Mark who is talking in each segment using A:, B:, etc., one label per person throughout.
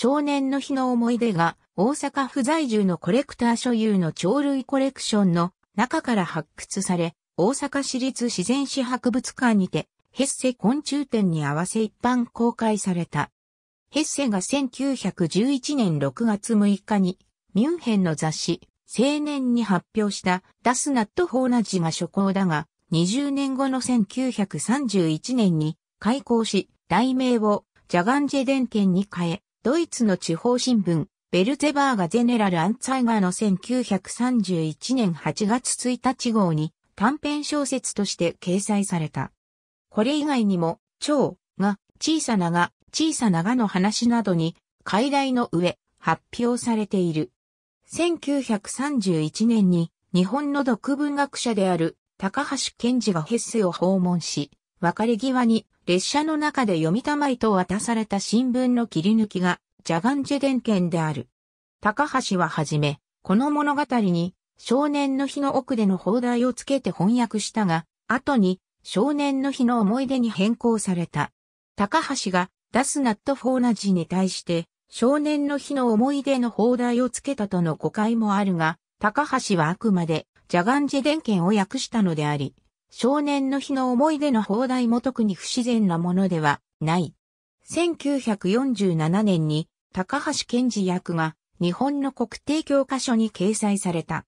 A: 少年の日の思い出が大阪府在住のコレクター所有の鳥類コレクションの中から発掘され、大阪市立自然史博物館にて、ヘッセ昆虫展に合わせ一般公開された。ヘッセが1911年6月6日に、ミュンヘンの雑誌、青年に発表したダスナット・ホーナジが初行だが、20年後の1931年に開校し、題名をジャガンジェデン県に変え、ドイツの地方新聞、ベルゼバーガ・ゼネラル・アンツァイガーの1931年8月1日号に短編小説として掲載された。これ以外にも、蝶が、小さなが、小さながの話などに、解題の上、発表されている。1931年に、日本の読文学者である高橋健治がヘッセを訪問し、別れ際に列車の中で読みたまいと渡された新聞の切り抜きがジャガンジェ伝券である。高橋ははじめ、この物語に少年の日の奥での放題をつけて翻訳したが、後に少年の日の思い出に変更された。高橋がダスナットフォーナジに対して少年の日の思い出の放題をつけたとの誤解もあるが、高橋はあくまでジャガンジェ伝券を訳したのであり、少年の日の思い出の放題も特に不自然なものではない。1947年に高橋賢治役が日本の国定教科書に掲載された。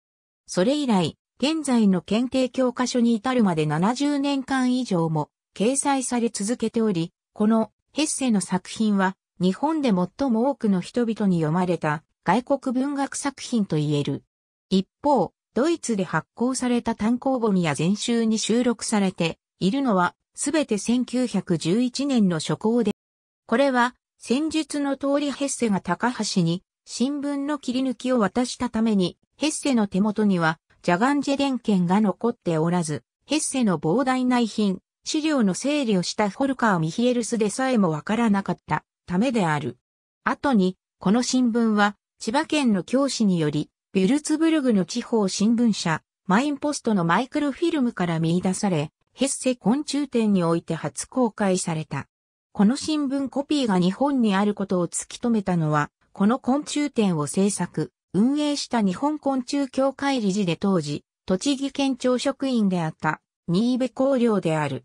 A: それ以来、現在の検定教科書に至るまで70年間以上も掲載され続けており、このヘッセの作品は日本で最も多くの人々に読まれた外国文学作品と言える。一方、ドイツで発行された単行本や全集に収録されているのは、すべて1911年の初稿で、これは、戦術の通りヘッセが高橋に新聞の切り抜きを渡したために、ヘッセの手元には、ジャガンジェデン券が残っておらず、ヘッセの膨大な遺品、資料の整理をしたフォルカー・ミヒエルスでさえもわからなかったためである。後に、この新聞は、千葉県の教師により、ビュルツブルグの地方新聞社、マインポストのマイクロフィルムから見出され、ヘッセ昆虫展において初公開された。この新聞コピーが日本にあることを突き止めたのは、この昆虫展を制作、運営した日本昆虫協会理事で当時、栃木県庁職員であった、新部公領である。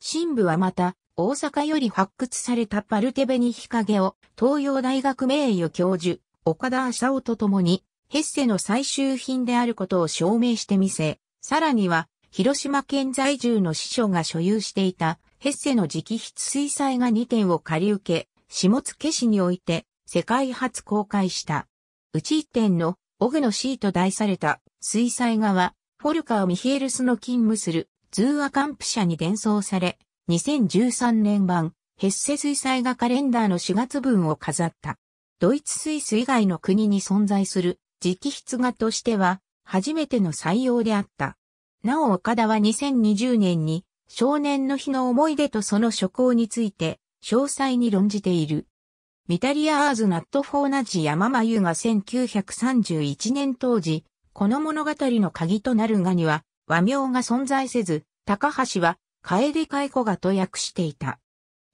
A: 新部はまた、大阪より発掘されたパルテベニヒカゲを東洋大学名誉教授、岡田麻夫と共にヘッセの最終品であることを証明してみせ、さらには、広島県在住の司書が所有していたヘッセの直筆水彩画2点を借り受け、下家市において世界初公開した。うち1点のオグのーと題された水彩画は、フォルカー・ミヒエルスの勤務するズーアカンプ社に伝送され、2013年版ヘッセ水彩画カレンダーの4月分を飾った。ドイツ・スイス以外の国に存在する直筆画としては、初めての採用であった。なお岡田は2020年に少年の日の思い出とその諸行について詳細に論じている。ミタリアアーズ・ナット・フォー・ナジ・山マユが1931年当時、この物語の鍵となる画には和名が存在せず、高橋は楓イ子がと訳していた。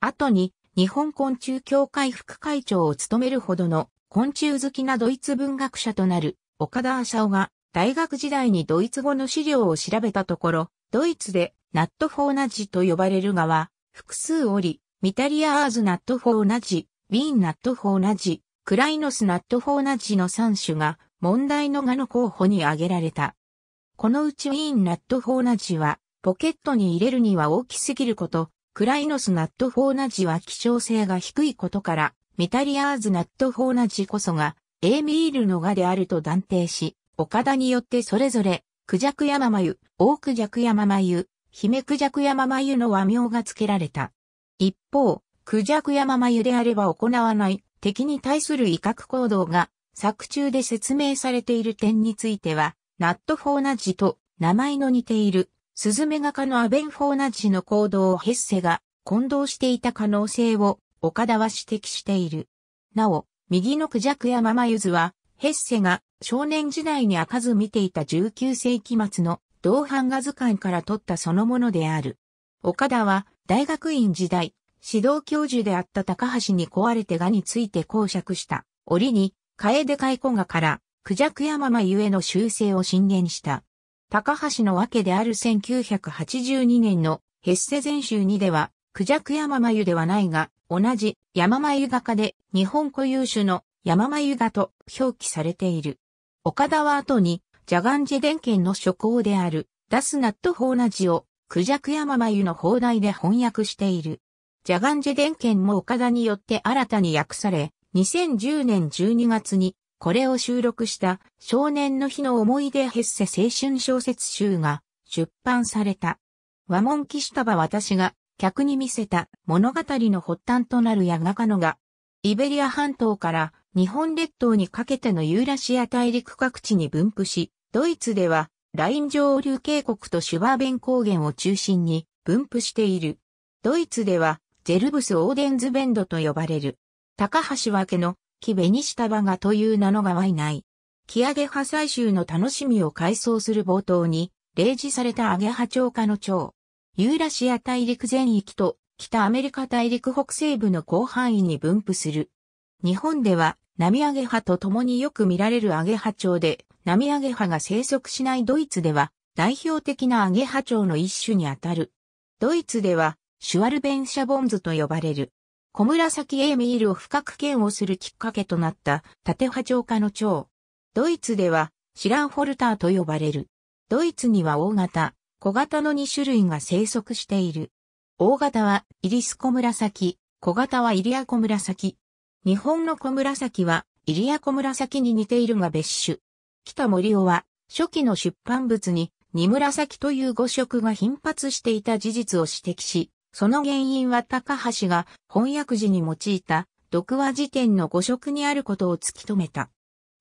A: 後に日本昆虫協会副会長を務めるほどの昆虫好きなドイツ文学者となる岡田麻夫が大学時代にドイツ語の資料を調べたところ、ドイツでナットフォーナジと呼ばれるがは、複数おり、ミタリアアーズナットフォーナジ、ウィーンナットフォーナジ、クライノスナットフォーナジの3種が問題の画の候補に挙げられた。このうちウィーンナットフォーナジは、ポケットに入れるには大きすぎること、クライノスナットフォーナジは希少性が低いことから、ミタリアーズ・ナット・フォーナジこそが、エーミール・ノガであると断定し、岡田によってそれぞれ、クジャクヤママユ、オークジャクヤママユ、ヒメクジャクヤママユの和名が付けられた。一方、クジャクヤママユであれば行わない敵に対する威嚇行動が作中で説明されている点については、ナット・フォーナジと名前の似ているスズメ画家のアベン・フォーナジの行動をヘッセが混同していた可能性を岡田は指摘している。なお、右のクジャクやママユズは、ヘッセが少年時代に開かず見ていた19世紀末の同版画図鑑から撮ったそのものである。岡田は大学院時代、指導教授であった高橋に壊れて画について公釈した。折に、楓開コ画から、クジャクやママゆえの修正を進言した。高橋のわけである1982年のヘッセ全集にでは、クジャクヤママユではないが、同じヤママユガ科で日本固有種のヤママユガと表記されている。岡田は後に、ジャガンジェ伝県の諸行である、ダスナットホーナジを、クジャクヤママユの放題で翻訳している。ジャガンジェ伝県も岡田によって新たに訳され、2010年12月に、これを収録した少年の日の思い出ヘッセ青春小説集が出版された。和文騎士束私が客に見せた物語の発端となるヤガカノが、イベリア半島から日本列島にかけてのユーラシア大陸各地に分布し、ドイツではライン上流渓谷とシュバーベン高原を中心に分布している。ドイツではゼルブス・オーデンズベンドと呼ばれる。高橋分けの木ベニシタバガという名のがはいない。木上げ派採集の楽しみを改装する冒頭に、例示されたアげ派長家の長。ユーラシア大陸全域と北アメリカ大陸北西部の広範囲に分布する。日本では、波アゲハと共によく見られるアゲハ鳥で、波アゲハが生息しないドイツでは、代表的なアゲハ鳥の一種にあたる。ドイツでは、シュワルベンシャボンズと呼ばれる。小紫エーミールを深く嫌悪するきっかけとなった縦波鳥科の鳥。ドイツでは、シランフォルターと呼ばれる。ドイツには大型、小型の2種類が生息している。大型はイリスコ紫、小型はイリアコ紫。日本の小紫はイリアコ紫に似ているが別種。北森尾は初期の出版物に二紫という語色が頻発していた事実を指摘し、その原因は高橋が翻訳時に用いた読話辞典の語色にあることを突き止めた。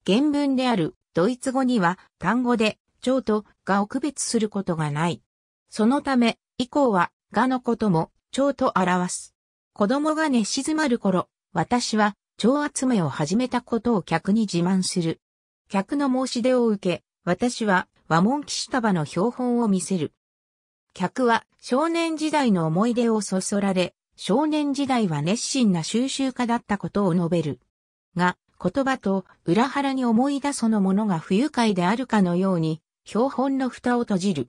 A: 原文であるドイツ語には単語で蝶とがを区別することがない。そのため、以降は、がのことも、蝶と表す。子供が寝静まる頃、私は、蝶集めを始めたことを客に自慢する。客の申し出を受け、私は、和文騎士束の標本を見せる。客は、少年時代の思い出をそそられ、少年時代は熱心な収集家だったことを述べる。が、言葉と裏腹に思い出そのものが不愉快であるかのように、標本の蓋を閉じる。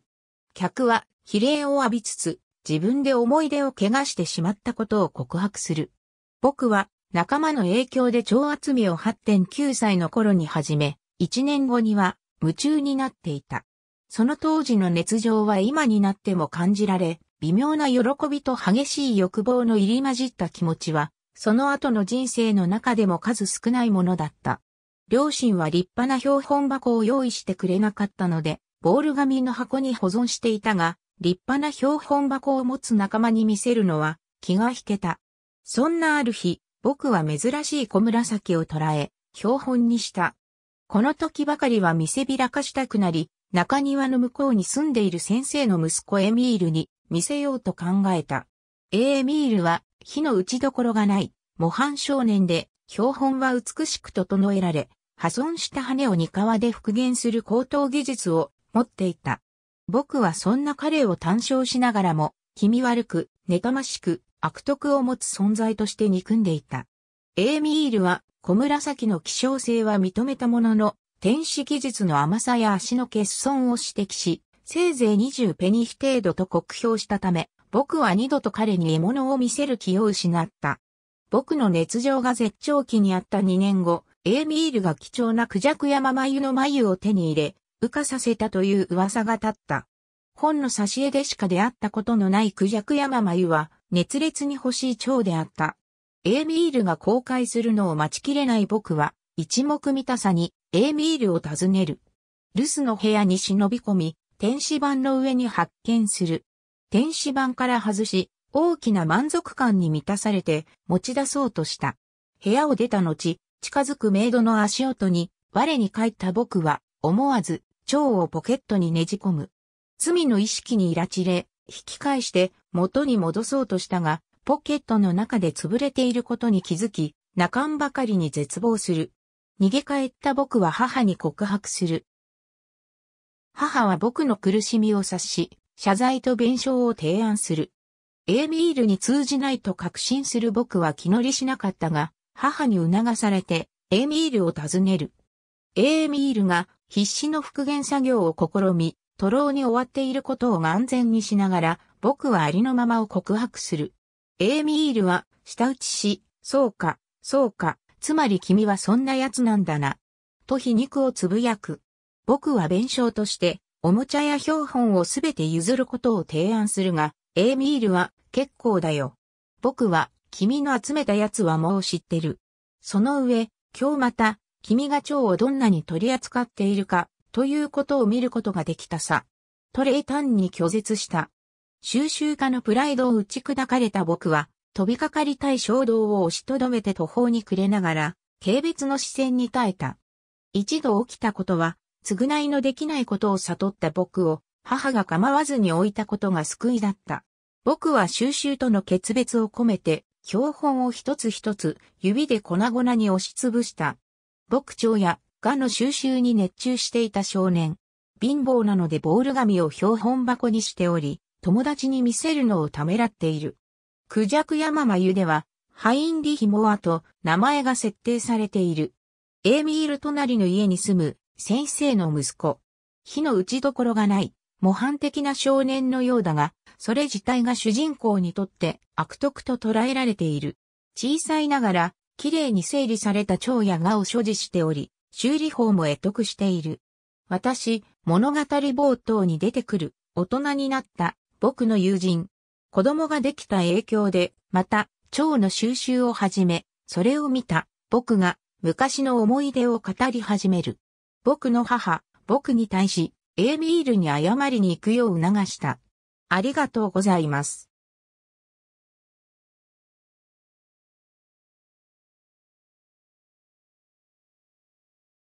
A: 客は比例を浴びつつ、自分で思い出を怪我してしまったことを告白する。僕は仲間の影響で超集めを8.9歳の頃に始め、1年後には夢中になっていた。その当時の熱情は今になっても感じられ、微妙な喜びと激しい欲望の入り混じった気持ちは、その後の人生の中でも数少ないものだった。両親は立派な標本箱を用意してくれなかったので、ボール紙の箱に保存していたが、立派な標本箱を持つ仲間に見せるのは気が引けた。そんなある日、僕は珍しい小紫を捉え、標本にした。この時ばかりは見せびらかしたくなり、中庭の向こうに住んでいる先生の息子エミールに見せようと考えた。エーミールは火の打ちどころがない、模範少年で標本は美しく整えられ、破損した羽を二皮で復元する高等技術を持っていた。僕はそんな彼を単勝しながらも、気味悪く、妬ましく、悪徳を持つ存在として憎んでいた。エーミールは、小紫の希少性は認めたものの、天使技術の甘さや足の欠損を指摘し、せいぜい20ペニ程度と酷評したため、僕は二度と彼に獲物を見せる気を失った。僕の熱情が絶頂期にあった2年後、エーミールが貴重なクジャク山眉の眉を手に入れ、羽化させたという噂が立った。本の挿絵でしか出会ったことのないクジャク山眉は、熱烈に欲しい蝶であった。エーミールが公開するのを待ちきれない僕は、一目見たさに、エーミールを訪ねる。留守の部屋に忍び込み、天使板の上に発見する。天使板から外し、大きな満足感に満たされて持ち出そうとした。部屋を出た後、近づくメイドの足音に、我に帰った僕は、思わず、蝶をポケットにねじ込む。罪の意識にいらちれ、引き返して元に戻そうとしたが、ポケットの中で潰れていることに気づき、泣かんばかりに絶望する。逃げ帰った僕は母に告白する。母は僕の苦しみを察し、謝罪と弁償を提案する。エーミールに通じないと確信する僕は気乗りしなかったが、母に促されて、エーミールを訪ねる。エーミールが必死の復元作業を試み、徒労に終わっていることを安全にしながら、僕はありのままを告白する。エーミールは、舌打ちし、そうか、そうか、つまり君はそんな奴なんだな。と皮肉をつぶやく。僕は弁償として、おもちゃや標本をすべて譲ることを提案するが、エーミールは結構だよ。僕は、君の集めたやつはもう知ってる。その上、今日また、君が蝶をどんなに取り扱っているか、ということを見ることができたさ。トレイ単に拒絶した。収集家のプライドを打ち砕かれた僕は、飛びかかりたい衝動を押しとどめて途方に暮れながら、軽蔑の視線に耐えた。一度起きたことは、償いのできないことを悟った僕を、母が構わずに置いたことが救いだった。僕は収集との決別を込めて、標本を一つ一つ指で粉々に押しつぶした。牧長や画の収集に熱中していた少年。貧乏なのでボール紙を標本箱にしており、友達に見せるのをためらっている。クジャクヤママユでは、ハインリヒモアと名前が設定されている。エーミール隣の家に住む先生の息子。火の打ちどころがない。模範的な少年のようだが、それ自体が主人公にとって悪徳と捉えられている。小さいながら、綺麗に整理された蝶や蛾を所持しており、修理法も得得している。私、物語冒頭に出てくる、大人になった、僕の友人。子供ができた影響で、また、蝶の収集を始め、それを見た、僕が、昔の思い出を語り始める。僕の母、僕に対し、エーミールに謝りに行くよう促した。ありがとうございます。